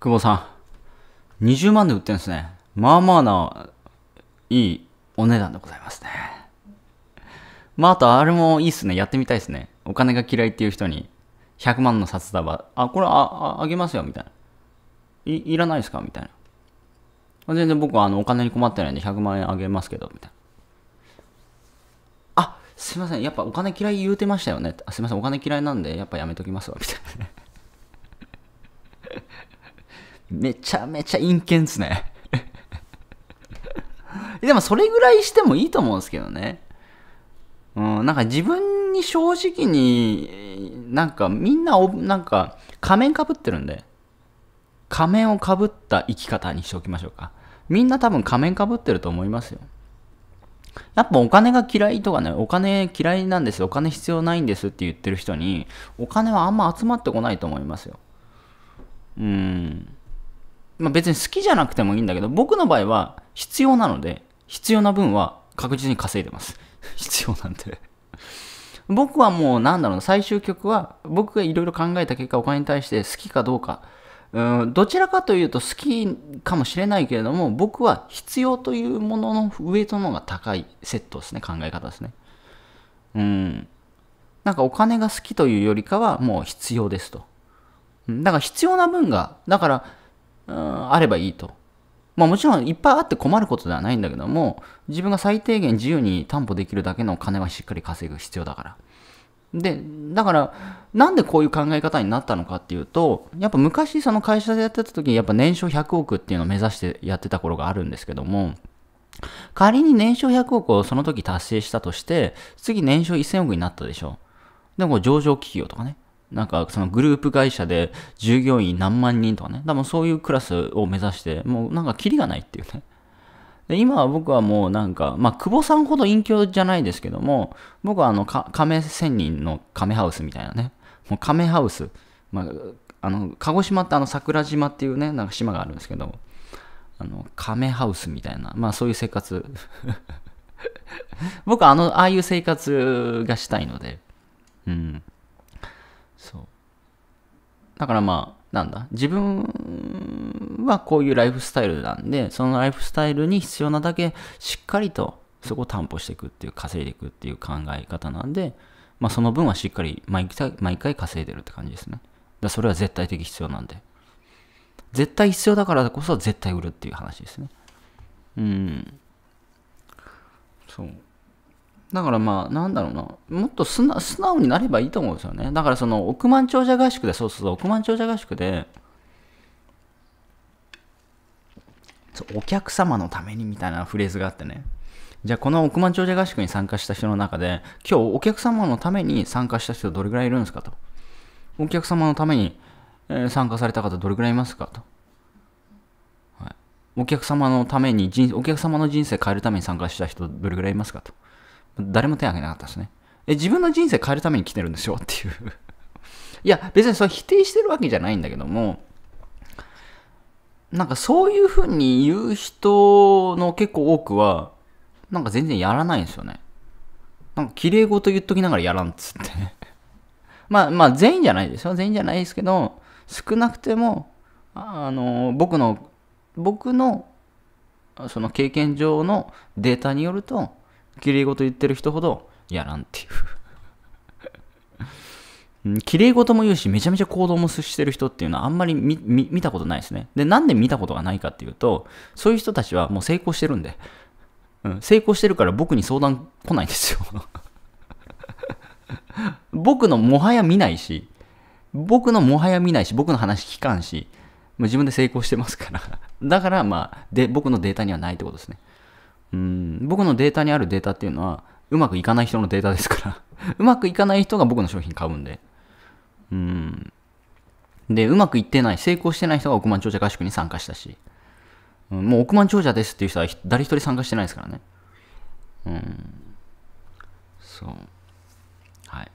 久保さん、20万で売ってんですね。まあまあな、いいお値段でございますね。まあ、あと、あれもいいっすね。やってみたいっすね。お金が嫌いっていう人に、100万の札束、あ、これあ、あげますよ、みたいな。い、いらないですかみたいな。全然僕はあのお金に困ってないんで100万円あげますけど、みたいな。あ、すいません。やっぱお金嫌い言うてましたよね。あすいません。お金嫌いなんで、やっぱやめときますわ、みたいな。めちゃめちゃ陰険っすね でもそれぐらいしてもいいと思うんですけどね。うん、なんか自分に正直に、なんかみんななんか仮面かぶってるんで、仮面をかぶった生き方にしておきましょうか。みんな多分仮面かぶってると思いますよ。やっぱお金が嫌いとかね、お金嫌いなんですよ、お金必要ないんですって言ってる人に、お金はあんま集まってこないと思いますよ。うん。まあ、別に好きじゃなくてもいいんだけど、僕の場合は必要なので、必要な分は確実に稼いでます。必要なんで僕はもうなんだろうな、最終局は僕がいろいろ考えた結果お金に対して好きかどうか、うんどちらかというと好きかもしれないけれども、僕は必要というもののウエイトの方が高いセットですね、考え方ですね。うん。なんかお金が好きというよりかはもう必要ですと。だから必要な分が、だからうあればいいと。まあもちろんいっぱいあって困ることではないんだけども、自分が最低限自由に担保できるだけの金はしっかり稼ぐ必要だから。で、だから、なんでこういう考え方になったのかっていうと、やっぱ昔その会社でやってた時にやっぱ年商100億っていうのを目指してやってた頃があるんですけども、仮に年商100億をその時達成したとして、次年商1000億になったでしょ。でも上場企業とかね。なんかそのグループ会社で従業員何万人とかね、多分そういうクラスを目指して、もうなんかキリがないっていうね。で今は僕はもうなんか、まあ、久保さんほど隠居じゃないですけども、僕はあの、亀仙人の亀ハウスみたいなね、もう亀ハウス、まあ、あの、鹿児島ってあの、桜島っていうね、なんか島があるんですけど、あの、亀ハウスみたいな、まあそういう生活 僕はあの、ああいう生活がしたいので、そうだからまあなんだ自分はこういうライフスタイルなんでそのライフスタイルに必要なだけしっかりとそこを担保していくっていう稼いでいくっていう考え方なんで、まあ、その分はしっかり毎回毎回稼いでるって感じですねだそれは絶対的必要なんで絶対必要だからこそ絶対売るっていう話ですねうんそうだからまあ、なんだろうな、もっと素直になればいいと思うんですよね。だからその億万長者合宿で、そうそうそう、億万長者合宿で、お客様のためにみたいなフレーズがあってね。じゃあこの億万長者合宿に参加した人の中で、今日お客様のために参加した人どれぐらいいるんですかと。お客様のために参加された方どれぐらいいますかと。はい、お客様のために人、お客様の人生変えるために参加した人どれぐらいいますかと。誰も手を挙げなかったですね。え、自分の人生変えるために来てるんでしょっていう いや、別にそれ否定してるわけじゃないんだけども、なんかそういうふうに言う人の結構多くは、なんか全然やらないんですよね。なんか綺麗事言っときながらやらんっつって まあまあ全員じゃないですよ。全員じゃないですけど、少なくても、あの、僕の、僕の、その経験上のデータによると、綺麗事言ってる人ほど、いや、らんっていう。綺麗事も言うし、めちゃめちゃ行動もしてる人っていうのはあんまり見たことないですね。で、なんで見たことがないかっていうと、そういう人たちはもう成功してるんで、うん、成功してるから僕に相談来ないんですよ。僕のもはや見ないし、僕のもはや見ないし、僕の話聞かんし、自分で成功してますから。だから、まあ、で、僕のデータにはないってことですね。うん、僕のデータにあるデータっていうのは、うまくいかない人のデータですから うまくいかない人が僕の商品買うんで。うん。で、うまくいってない、成功してない人が億万長者合宿に参加したし、うん、もう億万長者ですっていう人は誰一人参加してないですからね。うん。そう。はい。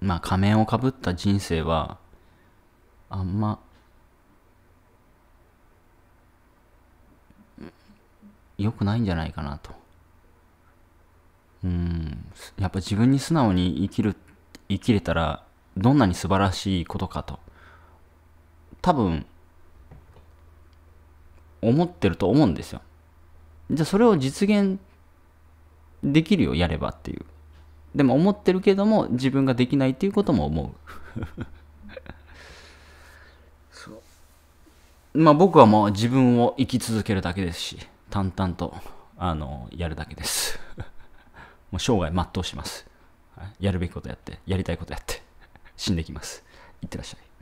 まあ仮面をかぶった人生は、あんま良くないんじゃないかなと。うん、やっぱ自分に素直に生きる、生きれたら、どんなに素晴らしいことかと。多分、思ってると思うんですよ。じゃあそれを実現できるよ、やればっていう。でも思ってるけども、自分ができないっていうことも思う。う。まあ僕はもう自分を生き続けるだけですし。淡々と、あの、やるだけです。もう生涯全うします。やるべきことやって、やりたいことやって、死んできます。いってらっしゃい。